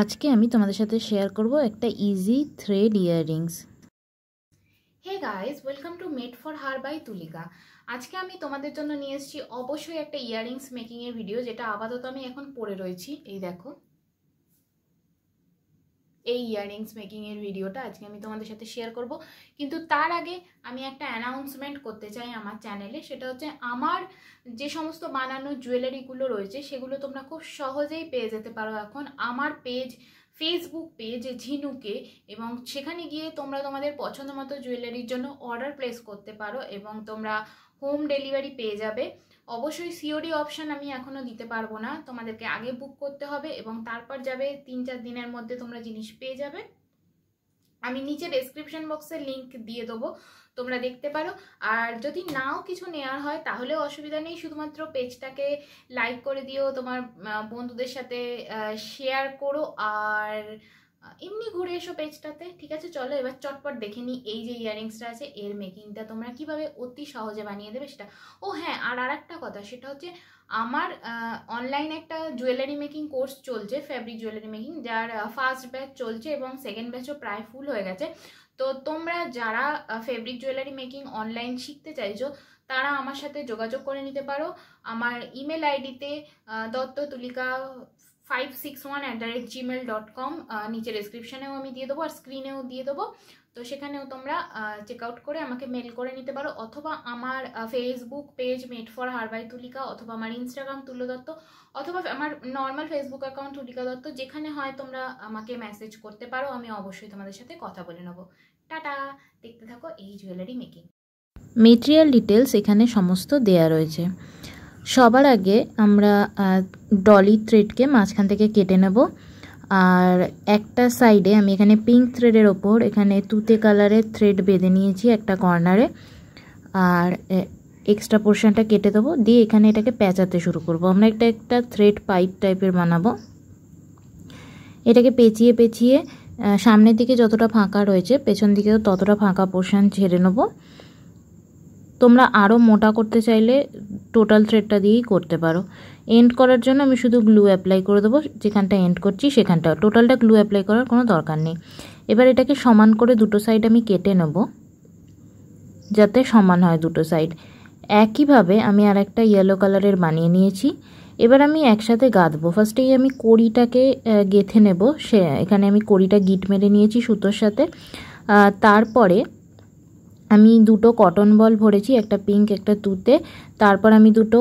আজকে আমি তোমাদের সাথে শেয়ার করব একটা easy thread earrings hey guys welcome to made for her by Tulika আজকে আমি তোমাদের জন্য নিয়ে এসেছি অবশ্যই একটা ইয়াররিংস মেকিংয়ের ভিডিও যেটা আপাতত আমি এখন পরে রয়েছি এই দেখো এই ইয়াররিংস মেকিংয়ের ভিডিওটা আজকে আমি তোমাদের সাথে শেয়ার করব কিন্তু তার আগে আমি একটা অ্যানাউন্সমেন্ট করতে চাই আমার চ্যানেলে সেটা হচ্ছে আমার যে সমস্ত বানানো জুয়েলারিগুলো রয়েছে সেগুলো তোমরা খুব সহজেই পেয়ে যেতে পারো এখন আমার পেজ ফেসবুক পেজ ঝিনুকে এবং সেখানে গিয়ে তোমরা তোমাদের পছন্দ মতো জুয়েলারির জন্য অর্ডার প্লেস করতে পারো এবং তোমরা হোম ডেলিভারি পেয়ে যাবে অবশ্যই সিওডি অপশান আমি এখনও দিতে পারবো না তোমাদেরকে আগে বুক করতে হবে এবং তারপর যাবে তিন চার দিনের মধ্যে তোমরা জিনিস পেয়ে যাবে আমি নিচে ডেসক্রিপশন বক্সে লিঙ্ক দিয়ে দেবো তোমরা দেখতে পারো আর যদি নাও কিছু নেওয়ার হয় তাহলেও অসুবিধা নেই শুধুমাত্র পেজটাকে লাইক করে দিও তোমার বন্ধুদের সাথে শেয়ার করো আর এমনি ঘুরে এসো পেজটাতে ঠিক আছে চলো এবার চটপট দেখে নিই এই যে ইয়াররিংসটা আছে এর মেকিংটা তোমরা কিভাবে অতি সহজে বানিয়ে দেবে সেটা ও হ্যাঁ আর আর একটা কথা সেটা হচ্ছে আমার অনলাইন একটা জুয়েলারি মেকিং কোর্স চলছে ফ্যাব্রিক জুয়েলারি মেকিং যার ফার্স্ট ব্যাচ চলছে এবং সেকেন্ড ব্যাচও প্রায় ফুল হয়ে গেছে তো তোমরা যারা ফেব্রিক জুয়েলারি মেকিং অনলাইন শিখতে চাইছো তারা আমার সাথে যোগাযোগ করে নিতে পারো আমার ইমেল আইডিতে Dutta Tulika five six one at the rate Gmail dot com নিচে ডিসক্রিপশানেও আমি দিয়ে দেবো আর স্ক্রিনেও দিয়ে দেবো তো সেখানেও তোমরা চেক আউট করে আমাকে মেল করে নিতে পারো অথবা আমার Facebook page made for her by Tulika অথবা আমার ইনস্টাগ্রাম তুলো দত্ত অথবা আমার normal Facebook account Tulika Dutta যেখানে হয় তোমরা আমাকে মেসেজ করতে পারো আমি অবশ্যই তোমাদের সাথে কথা বলে নেবো টাটা দেখতে থাকো এই জুয়েলারি মেকিং মেটেরিয়াল ডিটেলস এখানে সমস্ত দেয়া রয়েছে সবার আগে আমরা ডলি থ্রেডকে মাঝখান থেকে কেটে নেব আর একটা সাইডে আমি এখানে পিঙ্ক থ্রেডের ওপর এখানে তুতে কালারের থ্রেড বেঁধে নিয়েছি একটা কর্নারে আর এক্সট্রা পোর্শনটা কেটে দেবো দিয়ে এখানে এটাকে পেঁচাতে শুরু করব আমরা একটা একটা থ্রেড পাইপ টাইপের বানাবো এটাকে পেঁচিয়ে পেঁচিয়ে সামনের দিকে যতটা ফাঁকা রয়েছে পেছন দিকেও ততটা ফাঁকা পোর্শন ছেড়ে নেবো তোমরা আরও মোটা করতে চাইলে টোটাল থ্রেডটা দিয়েই করতে পারো এন্ড করার জন্য আমি শুধু গ্লু অ্যাপ্লাই করে দেবো যেখানটা এন্ড করছি সেখানটা টোটালটা গ্লু অ্যাপ্লাই করার কোনো দরকার নেই এবার এটাকে সমান করে দুটো সাইড আমি কেটে নেব যাতে সমান হয় দুটো সাইড একইভাবে আমি আর একটা ইয়েলো কালারের বানিয়ে নিয়েছি এবার আমি একসাথে গাঁথবো ফার্স্টেই আমি কড়িটাকে গেথে নেব সে এখানে আমি কড়িটা গিট মেরে নিয়েছি সুতোর সাথে তারপরে আমি দুটো কটন বল ভরেছি একটা পিঙ্ক একটা তুতে তারপর আমি দুটো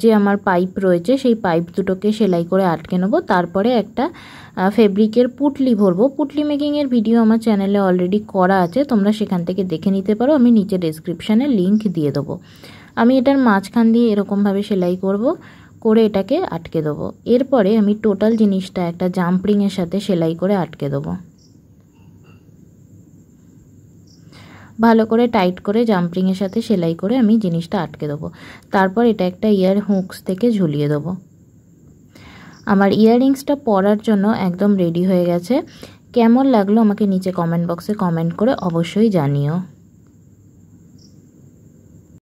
যে আমার পাইপ রয়েছে সেই পাইপ দুটোকে সেলাই করে আটকে নেবো তারপরে একটা ফেব্রিকের পুটলি ভরবো পুটলি মেকিংয়ের ভিডিও আমার চ্যানেলে অলরেডি করা আছে তোমরা সেখান থেকে দেখে নিতে পারো আমি নিচে ডেসক্রিপশানে লিংক দিয়ে দেবো আমি এটার মাঝখান দিয়ে এরকমভাবে সেলাই করব করে এটাকে আটকে দেবো এরপরে আমি টোটাল জিনিসটা একটা জাম্পরিংয়ের সাথে সেলাই করে আটকে দেবো ভালো করে টাইট করে জাম্পিংয়ের সাথে সেলাই করে আমি জিনিসটা আটকে দেবো তারপর এটা একটা ইয়ার হুকস থেকে ঝুলিয়ে দেবো আমার ইয়াররিংসটা পরার জন্য একদম রেডি হয়ে গেছে কেমন লাগলো আমাকে নিচে কমেন্ট বক্সে কমেন্ট করে অবশ্যই জানিও